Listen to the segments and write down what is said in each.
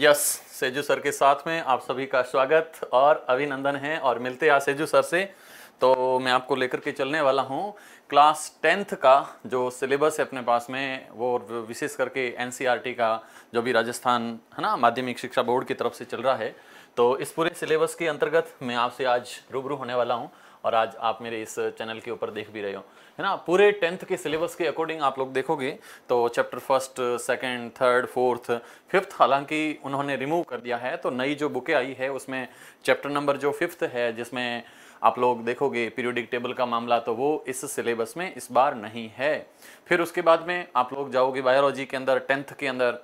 yes सेजू sir के साथ में आप सभी का स्वागत और अभिनंदन है और मिलते हैं सेजू सर से तो मैं आपको लेकर के चलने वाला हूँ क्लास टेंथ का जो सिलेबस है अपने पास में वो विशेष करके एन का जो भी राजस्थान है ना माध्यमिक शिक्षा बोर्ड की तरफ से चल रहा है तो इस पूरे सिलेबस के अंतर्गत मैं आपसे आज रूबरू होने वाला हूँ और आज आप मेरे इस चैनल के ऊपर देख भी रहे हो है ना पूरे टेंथ के सिलेबस के अकॉर्डिंग आप लोग देखोगे तो chapter first second third fourth fifth हालांकि उन्होंने रिमूव कर दिया है तो नई जो बुकें आई है उसमें चैप्टर नंबर जो फिफ्थ है जिसमें आप लोग देखोगे पीरियोडिक टेबल का मामला तो वो इस सिलेबस में इस बार नहीं है फिर उसके बाद में आप लोग जाओगे बायोलॉजी के अंदर टेंथ के अंदर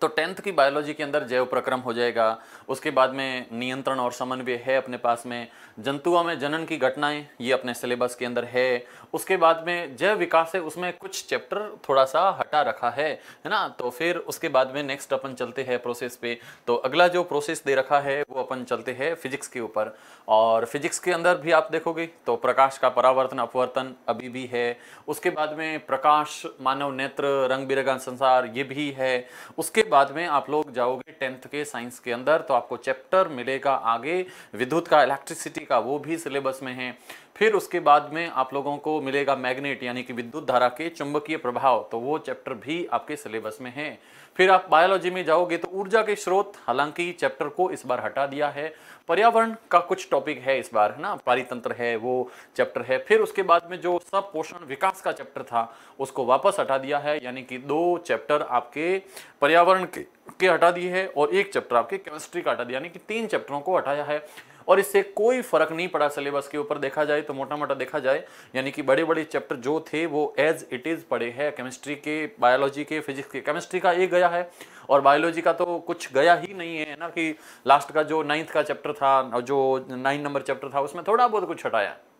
तो टेंथ की बायोलॉजी के अंदर जैव प्रक्रम हो जाएगा उसके बाद में नियंत्रण और समन्वय है अपने पास में जंतुओं में जनन की घटनाएं ये अपने सिलेबस के अंदर है उसके बाद में जैव विकास है उसमें कुछ चैप्टर थोड़ा सा हटा रखा है है ना तो फिर उसके बाद में नेक्स्ट अपन चलते हैं प्रोसेस पे तो अगला जो प्रोसेस दे रखा है वो अपन चलते हैं फिजिक्स के ऊपर और फिजिक्स के अंदर भी आप देखोगे तो प्रकाश का परावर्तन अपवर्तन अभी भी है उसके बाद में प्रकाश मानव नेत्र रंग बिरंगा संसार ये भी है उसके उसके बाद में आप लोग जाओगे टेंथ के साइंस के अंदर तो आपको चैप्टर मिलेगा आगे विद्युत का इलेक्ट्रिसिटी का वो भी सिलेबस में है फिर उसके बाद में आप लोगों को मिलेगा मैग्नेट यानी कि विद्युत धारा के चुंबकीय प्रभाव तो वो चैप्टर भी आपके सिलेबस में है फिर आप बायोलॉजी में जाओगे तो ऊर्जा के स्रोत हालांकि चैप्टर को इस बार हटा दिया है पर्यावरण का कुछ टॉपिक है इस बार है ना पारितंत्र है वो चैप्टर है फिर उसके बाद में जो सब पोषण विकास का चैप्टर था उसको वापस हटा दिया है यानी कि दो चैप्टर आपके पर्यावरण के, के हटा दिए है और एक चैप्टर आपके केमिस्ट्री का हटा दिया यानी कि तीन चैप्टरों को हटाया है और इससे कोई फर्क नहीं पड़ा सिलेबस के ऊपर देखा जाए तो मोटा मोटा देखा जाए यानी कि बड़े बड़े चैप्टर जो थे वो एज इट इज़ पड़े हैं केमिस्ट्री के बायोलॉजी के फिजिक्स के केमिस्ट्री का एक गया है और बायोलॉजी का तो कुछ गया ही नहीं है ना कि लास्ट का जो नाइन्थ का चैप्टर था जो नाइन नंबर चैप्टर था उसमें थोड़ा बहुत कुछ हटाया है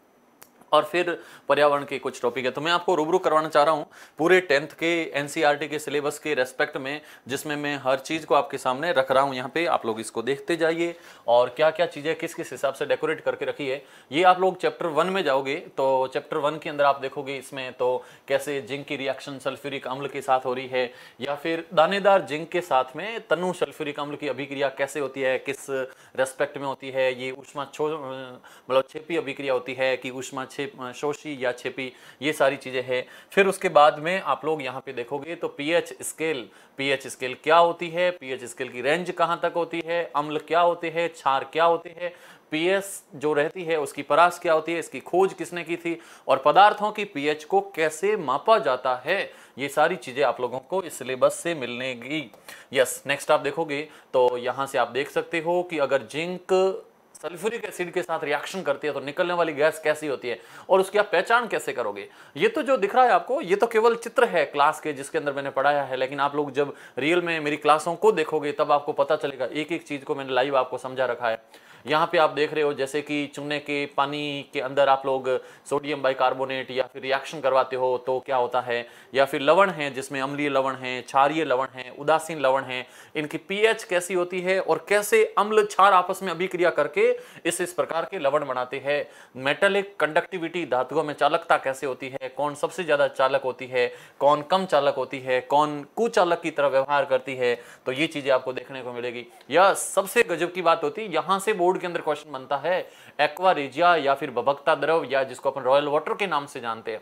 और फिर पर्यावरण के कुछ टॉपिक है तो मैं आपको रूबरू करवाना चाह रहा हूँ पूरे टेंथ के एन e के सिलेबस के रेस्पेक्ट में जिसमें मैं हर चीज़ को आपके सामने रख रहा हूँ यहाँ पे आप लोग इसको देखते जाइए और क्या क्या चीज़ें किस किस हिसाब से डेकोरेट करके रखी है ये आप लोग चैप्टर वन में जाओगे तो चैप्टर वन के अंदर आप देखोगे इसमें तो कैसे जिंक की रिएक्शन सल्फ्यूरिक अम्ल के साथ हो रही है या फिर दानेदार जिंक के साथ में तनु सल्फ्यूरिक अम्ल की अभिक्रिया कैसे होती है किस रेस्पेक्ट में होती है ये उष्मा छो मतलब छेपी अभिक्रिया होती है कि उष्मा छे छेप शोशी या छेपी ये सारी चीज़ें हैं फिर उसके बाद में आप लोग यहाँ पे देखोगे तो पीएच स्केल पीएच स्केल क्या होती है पीएच स्केल की रेंज कहाँ तक होती है अम्ल क्या होते हैं क्षार क्या होते हैं पीएस जो रहती है उसकी परास क्या होती है इसकी खोज किसने की थी और पदार्थों की पीएच को कैसे मापा जाता है ये सारी चीज़ें आप लोगों को इस सिलेबस से मिलनेगी यस नेक्स्ट आप देखोगे तो यहाँ से आप देख सकते हो कि अगर जिंक सल्फ्यूरिक एसिड के साथ रिएक्शन करती है तो निकलने वाली गैस कैसी होती है और उसकी आप पहचान कैसे करोगे ये तो जो दिख रहा है आपको ये तो केवल चित्र है क्लास के जिसके अंदर मैंने पढ़ाया है लेकिन आप लोग जब रियल में मेरी क्लासों को देखोगे तब आपको पता चलेगा एक एक चीज़ को मैंने लाइव आपको समझा रखा है यहाँ पे आप देख रहे हो जैसे कि चूने के पानी के अंदर आप लोग सोडियम बाइकार्बोनेट या फिर रिएक्शन करवाते हो तो क्या होता है या फिर लवण है जिसमें अम्लीय लवण है क्षारीय लवण है उदासीन लवण है इनकी पीएच कैसी होती है और कैसे अम्ल क्षार आपस में अभिक्रिया करके इस इस प्रकार के लवण बनाते हैं मेटलिक कंडक्टिविटी धातुओं में चालकता कैसे होती है कौन सबसे ज़्यादा चालक होती है कौन कम चालक होती है कौन कुचालक की तरह व्यवहार करती है तो ये चीज़ें आपको देखने को मिलेगी यह सबसे गजब की बात होती है यहाँ से बोर्ड फूड के अंदर क्वेश्चन बनता है एक्वा या फिर बबकता द्रव या जिसको अपन रॉयल वाटर के नाम से जानते हैं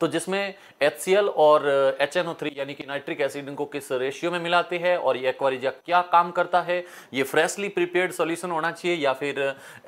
तो जिसमें एच और एच यानी कि नाइट्रिक एसिड इनको किस रेशियो में मिलाते हैं और ये एक्वारिजा क्या काम करता है ये फ्रेशली प्रिपेयर्ड सोल्यूशन होना चाहिए या फिर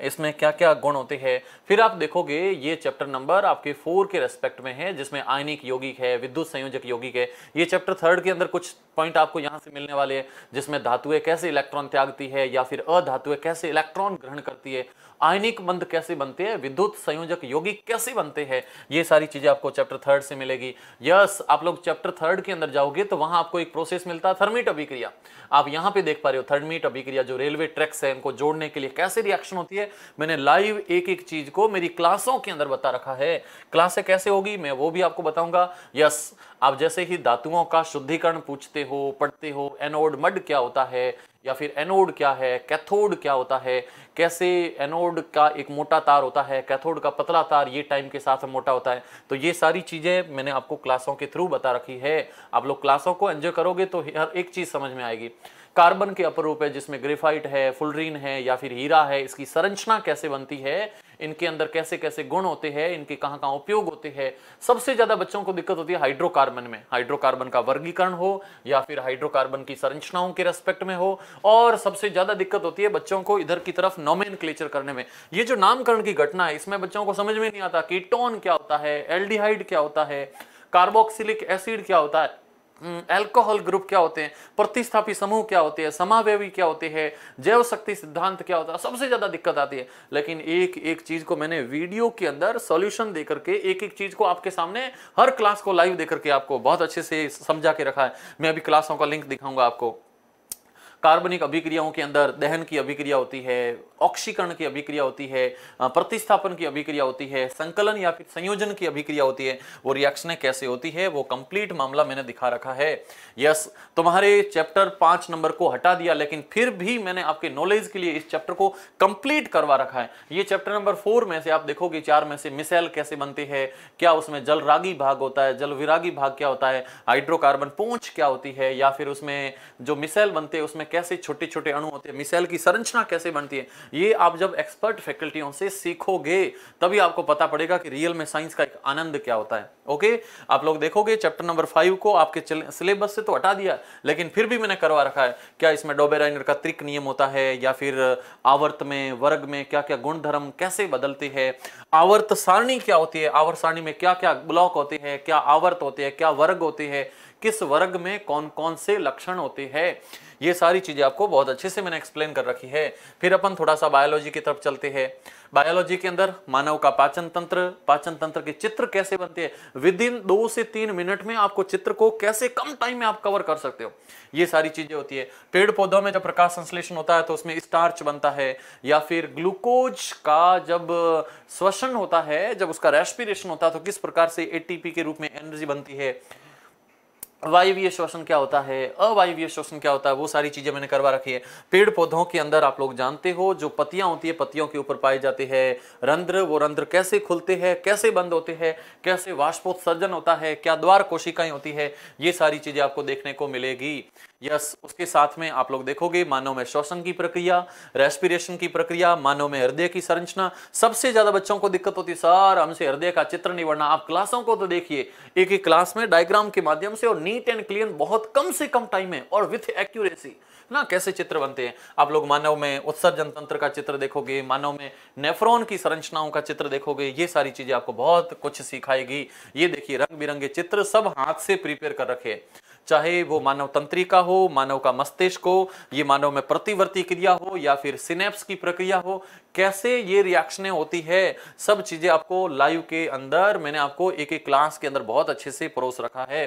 इसमें क्या क्या गुण होते हैं फिर आप देखोगे ये चैप्टर नंबर आपके फोर के रेस्पेक्ट में है जिसमें आयनिक यौगिक है विद्युत संयोजक यौगिक है ये चैप्टर थर्ड के अंदर कुछ पॉइंट आपको यहाँ से मिलने वाले हैं जिसमें धातुएं कैसे इलेक्ट्रॉन त्यागती है या फिर अधातुएं कैसे इलेक्ट्रॉन ग्रहण करती है आयनिक बंध कैसे बनते हैं विद्युत संयोजक यौगिक कैसे बनते हैं ये सारी चीजें आपको चैप्टर थर्ड से मिलेगी यस आप लोग चैप्टर थर्ड के अंदर जाओगे तो वहां आपको एक प्रोसेस मिलता है थर्मीट अभिक्रिया आप यहां पे देख पा रहे हो थर्मीट अभिक्रिया जो रेलवे ट्रैक्स है इनको जोड़ने के लिए कैसे रिएक्शन होती है मैंने लाइव एक एक चीज को मेरी क्लासों के अंदर बता रखा है क्लासे कैसे होगी मैं वो भी आपको बताऊंगा यस आप जैसे ही धातुओं का शुद्धिकरण पूछते हो पढ़ते हो एनोड मड क्या होता है या फिर एनोड क्या है कैथोड क्या होता है कैसे एनोड का एक मोटा तार होता है कैथोड का पतला तार ये टाइम के साथ मोटा होता है तो ये सारी चीज़ें मैंने आपको क्लासों के थ्रू बता रखी है आप लोग क्लासों को एंजॉय करोगे तो हर एक चीज़ समझ में आएगी कार्बन के अपरूप है जिसमें ग्रेफाइट है फुलरीन है या फिर हीरा है इसकी संरचना कैसे बनती है इनके अंदर कैसे कैसे गुण होते हैं इनके कहाँ कहाँ उपयोग होते हैं सबसे ज़्यादा बच्चों को दिक्कत होती है हाइड्रोकार्बन में हाइड्रोकार्बन का वर्गीकरण हो या फिर हाइड्रोकार्बन की संरचनाओं के रेस्पेक्ट में हो और सबसे ज़्यादा दिक्कत होती है बच्चों को इधर की तरफ नोमेन करने में ये जो नामकरण की घटना है इसमें बच्चों को समझ में नहीं आता कीटोन क्या होता है एल्डिहाइड क्या होता है कार्बोक्सिलिक एसिड क्या होता है एल्कोहल ग्रुप क्या होते हैं प्रतिस्थापी समूह क्या होते हैं समावेवी क्या होते हैं जैव शक्ति सिद्धांत क्या होता है सबसे ज्यादा दिक्कत आती है लेकिन एक एक चीज को मैंने वीडियो के अंदर सॉल्यूशन देकर के एक एक चीज को आपके सामने हर क्लास को लाइव देकर के आपको बहुत अच्छे से समझा के रखा है मैं अभी क्लासों का लिंक दिखाऊंगा आपको कार्बनिक अभिक्रियाओं के अंदर दहन की अभिक्रिया होती है ऑक्सीकरण की अभिक्रिया होती है प्रतिस्थापन की अभिक्रिया होती है संकलन या फिर संयोजन की अभिक्रिया होती है वो रिएक्शन कैसे होती है वो कंप्लीट मामला मैंने दिखा रखा है यस तुम्हारे चैप्टर पांच नंबर को हटा दिया लेकिन फिर भी मैंने आपके नॉलेज के लिए इस चैप्टर को कंप्लीट करवा रखा है ये चैप्टर नंबर फोर में से आप देखोगे चार में से मिसाइल कैसे बनती है क्या उसमें जलरागी भाग होता है जल विरागी भाग क्या होता है हाइड्रोकार्बन पूछ क्या होती है या फिर उसमें जो मिसाइल बनते हैं उसमें में कैसे छोटे छोटे अणु होते हैं मिसाइल की संरचना कैसे बनती है ये आप जब एक्सपर्ट फैकल्टियों से सीखोगे तभी आपको पता पड़ेगा कि रियल में साइंस का एक आनंद क्या होता है ओके आप लोग देखोगे चैप्टर नंबर फाइव को आपके सिलेबस से तो हटा दिया लेकिन फिर भी मैंने करवा रखा है क्या इसमें डोबेराइनर का त्रिक नियम होता है या फिर आवर्त में वर्ग में क्या क्या गुण धर्म कैसे बदलते हैं आवर्त सारणी क्या होती है आवर्त सारणी में क्या क्या ब्लॉक होते हैं क्या आवर्त होते हैं क्या वर्ग होते हैं किस वर्ग में कौन कौन से लक्षण होते हैं ये सारी चीज़ें आपको बहुत अच्छे से मैंने एक्सप्लेन कर रखी है फिर अपन थोड़ा सा बायोलॉजी की तरफ चलते हैं बायोलॉजी के अंदर मानव का पाचन तंत्र पाचन तंत्र के चित्र कैसे बनते हैं विद इन दो से तीन मिनट में आपको चित्र को कैसे कम टाइम में आप कवर कर सकते हो ये सारी चीज़ें होती है पेड़ पौधों में जब प्रकाश संश्लेषण होता है तो उसमें स्टार्च बनता है या फिर ग्लूकोज का जब श्वसन होता है जब उसका रेस्पिरेशन होता है तो किस प्रकार से एटीपी के रूप में एनर्जी बनती है वायवीय श्वसन क्या होता है अवायवीय श्वसन क्या होता है वो सारी चीज़ें मैंने करवा रखी है पेड़ पौधों के अंदर आप लोग जानते हो जो पत्तियां होती है पत्तियों के ऊपर पाए जाते हैं रंध्र वो रंध्र कैसे खुलते हैं कैसे बंद होते हैं कैसे वाष्पोत्सर्जन होता है क्या द्वार कोशिकाएं होती है ये सारी चीज़ें आपको देखने को मिलेगी यस उसके साथ में आप लोग देखोगे मानव में श्वसन की प्रक्रिया रेस्पिरेशन की प्रक्रिया मानव में हृदय की संरचना सबसे ज्यादा बच्चों को दिक्कत होती है सर हमसे हृदय का चित्र नहीं बढ़ना आप क्लासों को तो देखिए एक ही क्लास में डायग्राम के माध्यम से और नीट एंड क्लियर बहुत कम से कम टाइम है और विथ एक्यूरेसी ना कैसे चित्र बनते हैं आप लोग मानव में उत्सर्जन तंत्र का चित्र देखोगे मानव में नेफ्रॉन की संरचनाओं का चित्र देखोगे ये सारी चीजें आपको बहुत कुछ सिखाएगी ये देखिए रंग बिरंगे चित्र सब हाथ से प्रिपेयर कर रखे चाहे वो मानव तंत्री का हो मानव का मस्तिष्क हो ये मानव में प्रतिवर्ती क्रिया हो या फिर सिनेप्स की प्रक्रिया हो कैसे ये रिएक्शनें होती है सब चीजें आपको लाइव के अंदर मैंने आपको एक एक क्लास के अंदर बहुत अच्छे से परोस रखा है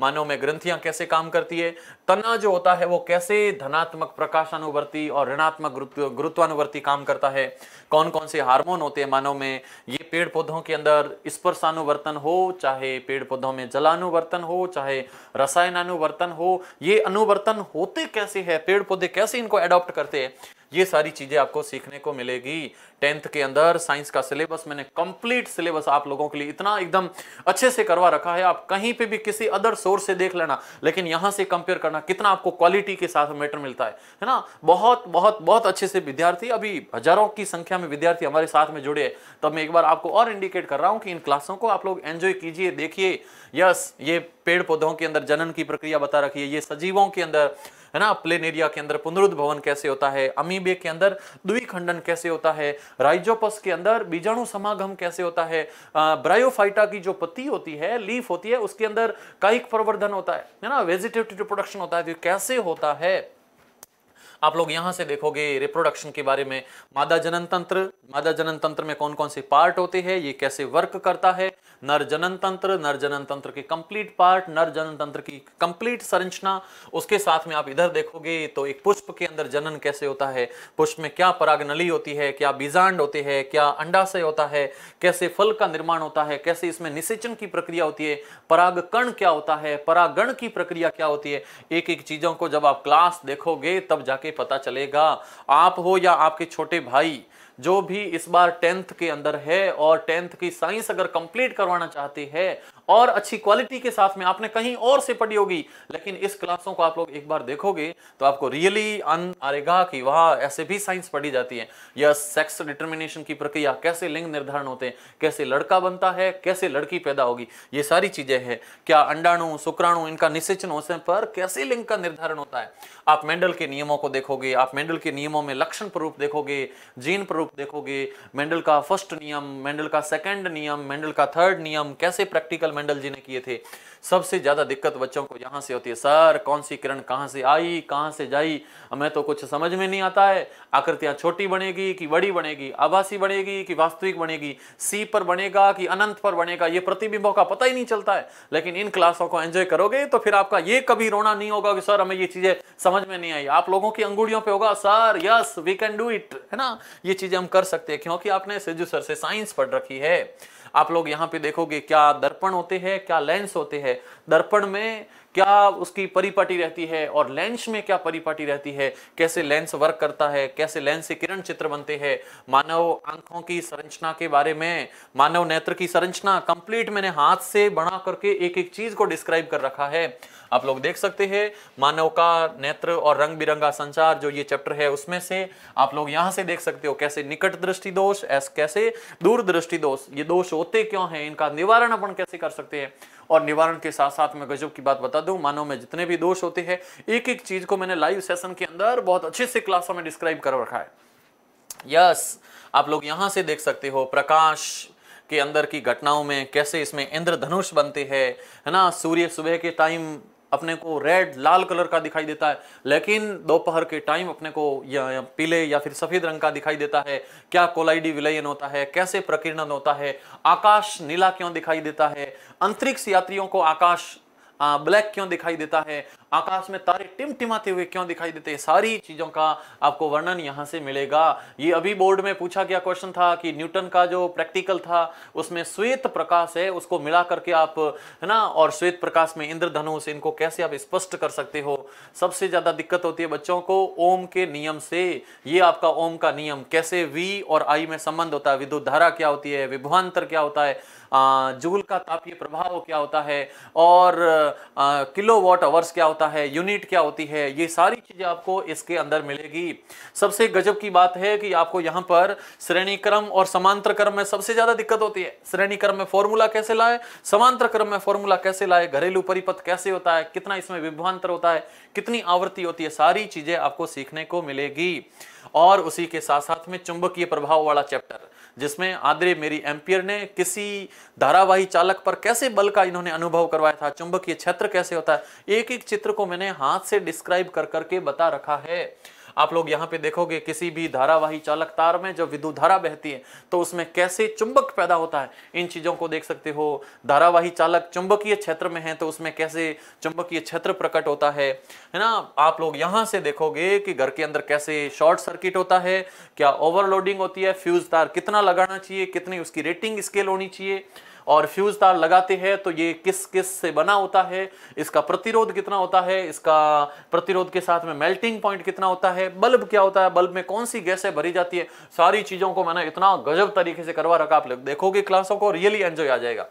मानव में ग्रंथियां कैसे काम करती है तना जो होता है वो कैसे धनात्मक प्रकाशानुवर्ती और ऋणात्मक गुरुत्वानुवर्ती काम करता है कौन कौन से हार्मोन होते हैं मानव में ये पेड़ पौधों के अंदर स्पर्शानुवर्तन हो चाहे पेड़ पौधों में जलानुवर्तन हो चाहे रसायनानुवर्तन हो ये अनुवर्तन होते कैसे है पेड़ पौधे कैसे इनको एडॉप्ट करते हैं ये सारी चीज़ें आपको सीखने को मिलेगी टेंथ के अंदर साइंस का सिलेबस मैंने कंप्लीट सिलेबस आप लोगों के लिए इतना एकदम अच्छे से करवा रखा है आप कहीं पे भी किसी अदर सोर्स से देख लेना लेकिन यहाँ से कंपेयर करना कितना आपको क्वालिटी के साथ मैटर मिलता है है ना बहुत बहुत बहुत अच्छे से विद्यार्थी अभी हजारों की संख्या में विद्यार्थी हमारे साथ में जुड़े हैं तब मैं एक बार आपको और इंडिकेट कर रहा हूँ कि इन क्लासों को आप लोग एंजॉय कीजिए देखिए यस ये पेड़ पौधों के अंदर जनन की प्रक्रिया बता रखी है ये सजीवों के अंदर है ना प्लेन एरिया के अंदर पुनरुद्भवन कैसे होता है अमीबे के अंदर द्विखंडन कैसे होता है राइजोपस के अंदर बीजाणु समागम कैसे होता है ब्रायोफाइटा की जो पत्ती होती है लीफ होती है उसके अंदर कायिक प्रवर्धन होता है है ना वेजिटेटिव रिप्रोडक्शन होता है तो कैसे होता है आप लोग यहां से देखोगे रिप्रोडक्शन के बारे में मादा जनन तंत्र मादा जनन तंत्र में कौन कौन से पार्ट होते हैं ये कैसे वर्क करता है नर जनन तंत्र नर जनन तंत्र के कंप्लीट पार्ट नर जनन तंत्र की कंप्लीट संरचना उसके साथ में आप इधर देखोगे तो एक पुष्प के अंदर जनन कैसे होता है पुष्प में क्या पराग नली होती है क्या बीजांड होते हैं क्या अंडाशय होता है कैसे फल का निर्माण होता है कैसे इसमें निषेचन की प्रक्रिया होती है पराग कण क्या होता है परागण की प्रक्रिया क्या होती है एक एक चीजों को जब आप क्लास देखोगे तब जाके पता चलेगा आप हो या आपके छोटे भाई जो भी इस बार टेंथ के अंदर है और टेंथ की साइंस अगर कंप्लीट करवाना चाहती है और अच्छी क्वालिटी के साथ में आपने कहीं और से पढ़ी होगी लेकिन इस क्लासों को आप लोग एक बार देखोगे तो आपको रियली अन आएगा कि वहाँ ऐसे भी साइंस पढ़ी जाती है यह सेक्स डिटर्मिनेशन की प्रक्रिया कैसे लिंग निर्धारण होते हैं कैसे लड़का बनता है कैसे लड़की पैदा होगी ये सारी चीज़ें हैं क्या अंडाणु शुक्राणु इनका निषेचन होने पर कैसे लिंग का निर्धारण होता है आप मेंडल के नियमों को देखोगे आप मेंडल के नियमों में लक्षण प्रारूप देखोगे जीन प्रारूप देखोगे मेंडल का फर्स्ट नियम मेंडल का सेकेंड नियम मेंडल का थर्ड नियम कैसे प्रैक्टिकल मंडल जी ने किए थे सबसे ज़्यादा दिक्कत बच्चों को यहाँ से होती है सर कौन सी किरण कहाँ से आई कहाँ से जाई हमें तो कुछ समझ में नहीं आता है आकृतियाँ छोटी बनेगी कि बड़ी बनेगी आभासी बनेगी कि वास्तविक बनेगी सी पर बनेगा कि अनंत पर बनेगा ये प्रतिबिंबों का पता ही नहीं चलता है लेकिन इन क्लासों को एंजॉय करोगे तो फिर आपका ये कभी रोना नहीं होगा कि सर हमें ये चीज़ें समझ में नहीं आई आप लोगों की अंगूढ़ियों पर होगा sir yes we can do it है ना ये चीज़ें हम कर सकते हैं क्योंकि आपने सिजू सर से साइंस पढ़ रखी है आप लोग यहाँ पे देखोगे क्या दर्पण होते हैं क्या लेंस होते हैं दर्पण में क्या उसकी परिपाटी रहती है और लेंस में क्या परिपाटी रहती है कैसे लेंस वर्क करता है कैसे लेंस से किरण चित्र बनते हैं मानव आंखों की संरचना के बारे में मानव नेत्र की संरचना कंप्लीट मैंने हाथ से बना करके एक एक चीज को डिस्क्राइब कर रखा है आप लोग देख सकते हैं मानव का नेत्र और रंग बिरंगा संचार जो ये चैप्टर है उसमें से आप लोग यहां से देख सकते हो कैसे निकट दृष्टि दोष कैसे दूर दृष्टि दोष ये दोष होते क्यों हैं इनका निवारण अपन कैसे कर सकते हैं और निवारण के साथ साथ मैं गजब की बात बता दूं मानव में जितने भी दोष होते हैं एक एक चीज को मैंने लाइव सेशन के अंदर बहुत अच्छे से क्लासों में डिस्क्राइब कर रखा है यस आप लोग यहां से देख सकते हो प्रकाश के अंदर की घटनाओं में कैसे इसमें इंद्रधनुष बनते हैं है ना सूर्य सुबह के टाइम अपने को रेड लाल कलर का दिखाई देता है लेकिन दोपहर के टाइम अपने को या, या पीले या फिर सफेद रंग का दिखाई देता है क्या कोलाइडी विलयन होता है कैसे प्रकीर्णन होता है आकाश नीला क्यों दिखाई देता है अंतरिक्ष यात्रियों को आकाश ब्लैक क्यों दिखाई देता है आकाश में तारे टिमटिमाते हुए क्यों दिखाई देते हैं सारी चीज़ों का आपको वर्णन यहाँ से मिलेगा ये अभी बोर्ड में पूछा गया क्वेश्चन था कि न्यूटन का जो प्रैक्टिकल था उसमें श्वेत प्रकाश है उसको मिला करके आप है ना और श्वेत प्रकाश में इंद्रधनुष इनको कैसे आप स्पष्ट कर सकते हो सबसे ज़्यादा दिक्कत होती है बच्चों को ओम के नियम से ये आपका ओम का नियम कैसे वी और आई में संबंध होता है विद्युत धारा क्या होती है विभवान्तर क्या होता है जूल का तापीय प्रभाव क्या होता है और किलो वॉट आवर्स क्या होता है यूनिट क्या होती है ये सारी चीज़ें आपको इसके अंदर मिलेगी सबसे गजब की बात है कि आपको यहाँ पर श्रेणी क्रम और समांतर क्रम में सबसे ज़्यादा दिक्कत होती है श्रेणी क्रम में फॉर्मूला कैसे लाए समांतर क्रम में फॉर्मूला कैसे लाए घरेलू परिपथ कैसे होता है कितना इसमें विभवान्तर होता है कितनी आवृत्ति होती है सारी चीज़ें आपको सीखने को मिलेगी और उसी के साथ साथ में चुंबकीय प्रभाव वाला चैप्टर जिसमें आद्रे मेरी एम्पियर ने किसी धारावाही चालक पर कैसे बल का इन्होंने अनुभव करवाया था चुंबकीय क्षेत्र कैसे होता है एक एक चित्र को मैंने हाथ से डिस्क्राइब कर करके बता रखा है आप लोग यहाँ पे देखोगे किसी भी धारावाही चालक तार में जब विद्युत धारा बहती है तो उसमें कैसे चुंबक पैदा होता है इन चीज़ों को देख सकते हो धारावाही चालक चुंबकीय क्षेत्र में है तो उसमें कैसे चुंबकीय क्षेत्र प्रकट होता है है ना आप लोग यहाँ से देखोगे कि घर के अंदर कैसे शॉर्ट सर्किट होता है क्या ओवरलोडिंग होती है फ्यूज तार कितना लगाना चाहिए कितनी उसकी रेटिंग स्केल होनी चाहिए और फ्यूज तार लगाते हैं तो ये किस किस से बना होता है इसका प्रतिरोध कितना होता है इसका प्रतिरोध के साथ में मेल्टिंग पॉइंट कितना होता है बल्ब क्या होता है बल्ब में कौन सी गैसें भरी जाती है सारी चीज़ों को मैंने इतना गजब तरीके से करवा रखा आप लोग देखोगे क्लासों को रियली एंजॉय आ जाएगा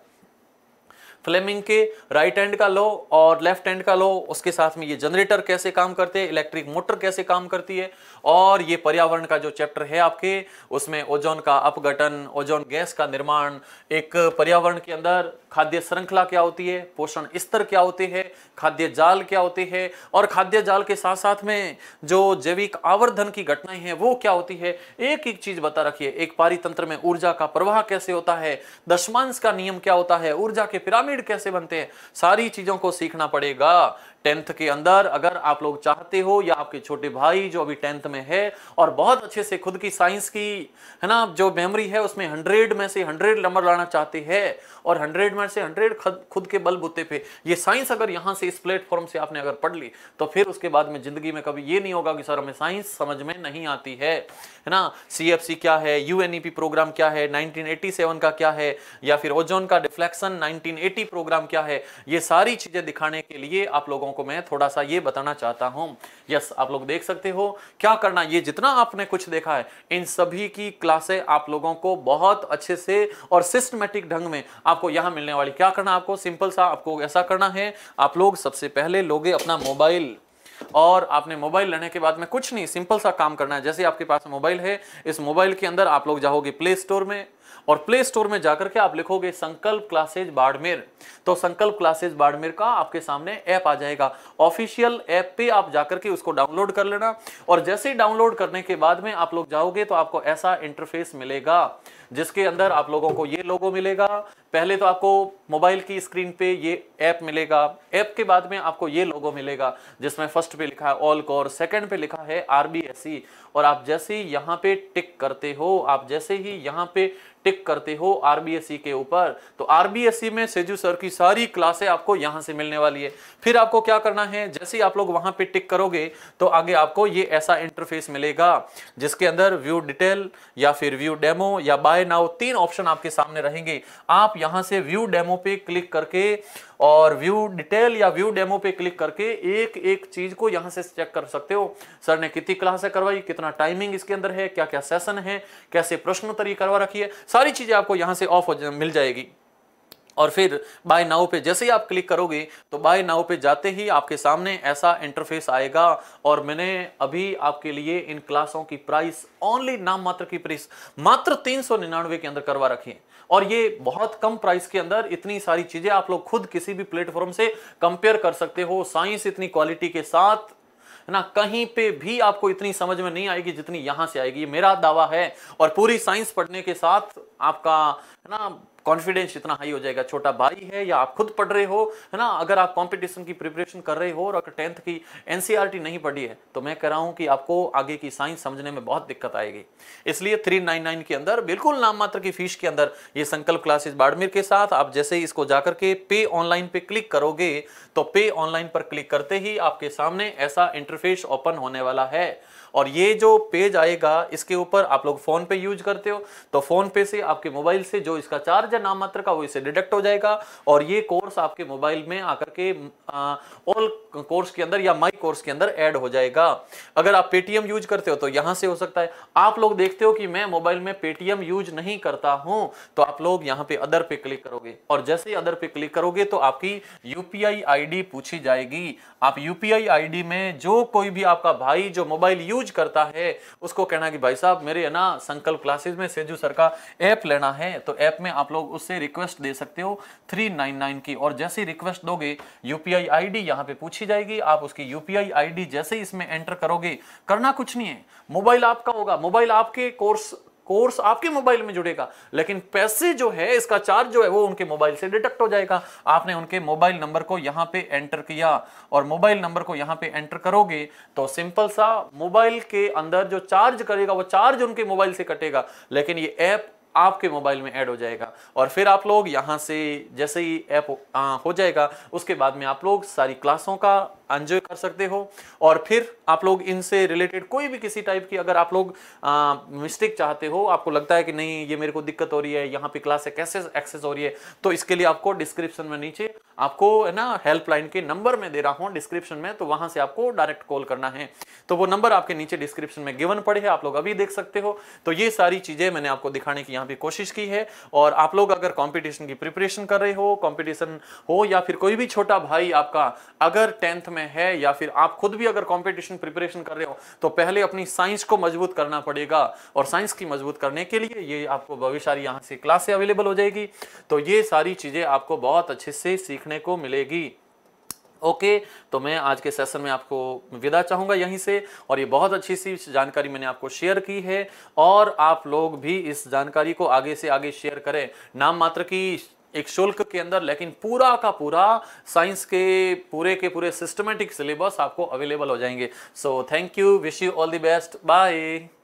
फ्लेमिंग के राइट हैंड का लो और लेफ्ट हैंड का लो उसके साथ में ये जनरेटर कैसे काम करते हैं इलेक्ट्रिक मोटर कैसे काम करती है और ये पर्यावरण का जो चैप्टर है आपके उसमें ओजोन का अपघटन ओजोन गैस का निर्माण एक पर्यावरण के अंदर खाद्य श्रृंखला क्या होती है पोषण स्तर क्या होते हैं खाद्य जाल क्या होते हैं और खाद्य जाल के साथ साथ में जो जैविक आवर्धन की घटनाएं हैं वो क्या होती है एक एक चीज बता रखिए एक पारितंत्र में ऊर्जा का प्रवाह कैसे होता है दशमांश का नियम क्या होता है ऊर्जा के पिरामिड कैसे बनते हैं सारी चीजों को सीखना पड़ेगा टेंथ के अंदर अगर आप लोग चाहते हो या आपके छोटे भाई जो अभी टेंथ में है और बहुत अच्छे से खुद की साइंस की है ना जो मेमोरी है उसमें हंड्रेड में से हंड्रेड नंबर लाना चाहते हैं और हंड्रेड में से हंड्रेड खुद के बलबूते पे ये साइंस अगर यहाँ से इस प्लेटफॉर्म से आपने अगर पढ़ ली तो फिर उसके बाद में ज़िंदगी में कभी ये नहीं होगा कि सर हमें साइंस समझ में नहीं आती है है ना सी क्या है यू प्रोग्राम e क्या है नाइनटीन का क्या है या फिर ओजोन का डिफ्लेक्शन नाइनटीन प्रोग्राम क्या है ये सारी चीज़ें दिखाने के लिए आप लोगों लोगों को मैं थोड़ा सा ये बताना चाहता हूँ यस आप लोग देख सकते हो क्या करना ये जितना आपने कुछ देखा है इन सभी की क्लासे आप लोगों को बहुत अच्छे से और सिस्टमेटिक ढंग में आपको यहाँ मिलने वाली क्या करना आपको सिंपल सा आपको ऐसा करना है आप लोग सबसे पहले लोगे अपना मोबाइल और आपने मोबाइल लेने के बाद में कुछ नहीं सिंपल सा काम करना है जैसे आपके पास मोबाइल है इस मोबाइल के अंदर आप लोग जाओगे प्ले स्टोर में और प्ले स्टोर में जाकर के आप लिखोगे संकल्प क्लासेज बाड़मेर तो संकल्प क्लासेज बाड़मेर का आपके सामने ऐप आ जाएगा ऑफिशियल ऐप पे आप जाकर के उसको डाउनलोड कर लेना और जैसे ही डाउनलोड करने के बाद में आप लोग जाओगे तो आपको ऐसा इंटरफेस मिलेगा जिसके अंदर आप लोगों को ये लोगो मिलेगा पहले तो आपको मोबाइल की स्क्रीन पे ये ऐप मिलेगा ऐप के बाद में आपको ये लोगो मिलेगा जिसमें फर्स्ट पे लिखा है ऑल कोर सेकंड पे लिखा है आरबीएसई और आप जैसे ही यहाँ पे टिक करते हो आप जैसे ही यहाँ पे टिक करते हो आरबीएससी के ऊपर तो आरबीएससी में सेजू सर की सारी क्लासे आपको यहां से मिलने वाली है फिर आपको क्या करना है जैसे ही आप लोग वहां पे टिक करोगे तो आगे आपको ये ऐसा इंटरफेस मिलेगा जिसके अंदर व्यू डिटेल या फिर व्यू डेमो या बाय नाउ तीन ऑप्शन आपके सामने रहेंगे आप यहां से व्यू डेमो पे क्लिक करके और व्यू डिटेल या व्यू डेमो पे क्लिक करके एक एक चीज को यहां से चेक कर सकते हो सर ने कितनी क्लासें करवाई कितना टाइमिंग इसके अंदर है क्या क्या सेशन है कैसे प्रश्नोत्तरी करवा रखी है सारी चीज़ें आपको यहाँ से ऑफ हो मिल जाएगी और फिर बाय नाउ पे जैसे ही आप क्लिक करोगे तो बाय नाउ पे जाते ही आपके सामने ऐसा इंटरफेस आएगा और मैंने अभी आपके लिए इन क्लासों की प्राइस ओनली नाम मात्र की प्राइस मात्र तीन सौ निन्यानवे के अंदर करवा रखी है और ये बहुत कम प्राइस के अंदर इतनी सारी चीज़ें आप लोग खुद किसी भी प्लेटफॉर्म से कंपेयर कर सकते हो साइंस इतनी क्वालिटी के साथ है ना कहीं पे भी आपको इतनी समझ में नहीं आएगी जितनी यहां से आएगी मेरा दावा है और पूरी साइंस पढ़ने के साथ आपका है ना कॉन्फिडेंस इतना हाई हो जाएगा छोटा भाई है या आप खुद पढ़ रहे हो है ना अगर आप कंपटीशन की प्रिपरेशन कर रहे हो और अगर टेंथ की एनसीईआरटी e नहीं पढ़ी है तो मैं कह रहा हूं कि आपको आगे की साइंस समझने में बहुत दिक्कत आएगी इसलिए थ्री के अंदर बिल्कुल नाम मात्र की फीस के अंदर ये संकल्प क्लासेस बाड़मेर के साथ आप जैसे ही इसको जाकर के पे ऑनलाइन पे क्लिक करोगे तो पे ऑनलाइन पर क्लिक करते ही आपके सामने ऐसा इंटरफेस ओपन होने वाला है और ये जो पेज आएगा इसके ऊपर आप लोग फोन पे यूज करते हो तो फोन पे से आपके मोबाइल से जो इसका चार्ज है नाम मात्र का वो इसे डिडक्ट हो जाएगा और ये कोर्स आपके मोबाइल में आकर के ऑल कोर्स के अंदर या माई कोर्स के अंदर ऐड हो जाएगा अगर आप पेटीएम यूज करते हो तो यहां से हो सकता है आप लोग देखते हो कि मैं मोबाइल में पेटीएम यूज नहीं करता हूं तो आप लोग यहां पे अदर पे क्लिक करोगे और जैसे ही अदर पे क्लिक करोगे तो आपकी यूपीआई आईडी पूछी जाएगी आप यूपीआई आईडी में जो कोई भी आपका भाई जो मोबाइल यूज करता है उसको कहना कि भाई साहब मेरे ना संकल्प क्लासेस में सेजू सर का ऐप लेना है तो ऐप में आप लोग लोग तो उससे रिक्वेस्ट दे सकते हो 399 की और जैसे रिक्वेस्ट दोगे यूपीआई आईडी यहां पे पूछी जाएगी आप उसकी यूपीआई आईडी जैसे इसमें एंटर करोगे करना कुछ नहीं है मोबाइल आपका होगा मोबाइल आपके कोर्स कोर्स आपके मोबाइल में जुड़ेगा लेकिन पैसे जो है इसका चार्ज जो है वो उनके मोबाइल से डिटेक्ट हो जाएगा आपने उनके मोबाइल नंबर को यहां पे एंटर किया और मोबाइल नंबर को यहां पे एंटर करोगे तो सिंपल सा मोबाइल के अंदर जो चार्ज करेगा वो चार्ज उनके मोबाइल से कटेगा लेकिन ये ऐप आपके मोबाइल में ऐड हो जाएगा और फिर आप लोग यहाँ से जैसे ही ऐप हो जाएगा उसके बाद में आप लोग सारी क्लासों का एंजॉय कर सकते हो और फिर आप लोग इनसे रिलेटेड कोई भी किसी टाइप की अगर आप लोग मिस्टेक चाहते हो आपको लगता है कि नहीं ये मेरे को दिक्कत हो रही है यहाँ पे क्लास कैसे एक्सेस हो रही है तो इसके लिए आपको डिस्क्रिप्शन में नीचे आपको है ना हेल्पलाइन के नंबर में दे रहा हूँ डिस्क्रिप्शन में तो वहां से आपको डायरेक्ट कॉल करना है तो वो नंबर आपके नीचे डिस्क्रिप्शन में गिवन पड़े हैं आप लोग अभी देख सकते हो तो ये सारी चीज़ें मैंने आपको दिखाने की यहाँ भी कोशिश की है और आप लोग अगर कंपटीशन की प्रिपरेशन कर रहे हो कंपटीशन हो या फिर कोई भी छोटा भाई आपका अगर टेंथ में है या फिर आप खुद भी अगर कंपटीशन प्रिपरेशन कर रहे हो तो पहले अपनी साइंस को मजबूत करना पड़ेगा और साइंस की मजबूत करने के लिए ये आपको भविष्य यहाँ से क्लासे अवेलेबल हो जाएगी तो ये सारी चीज़ें आपको बहुत अच्छे से सीखने को मिलेगी ओके तो मैं आज के सेशन में आपको विदा चाहूँगा यहीं से और ये बहुत अच्छी सी जानकारी मैंने आपको शेयर की है और आप लोग भी इस जानकारी को आगे से आगे शेयर करें नाम मात्र की एक शुल्क के अंदर लेकिन पूरा का पूरा साइंस के पूरे के पूरे सिस्टमेटिक सिलेबस आपको अवेलेबल हो जाएंगे so thank you wish you all the best bye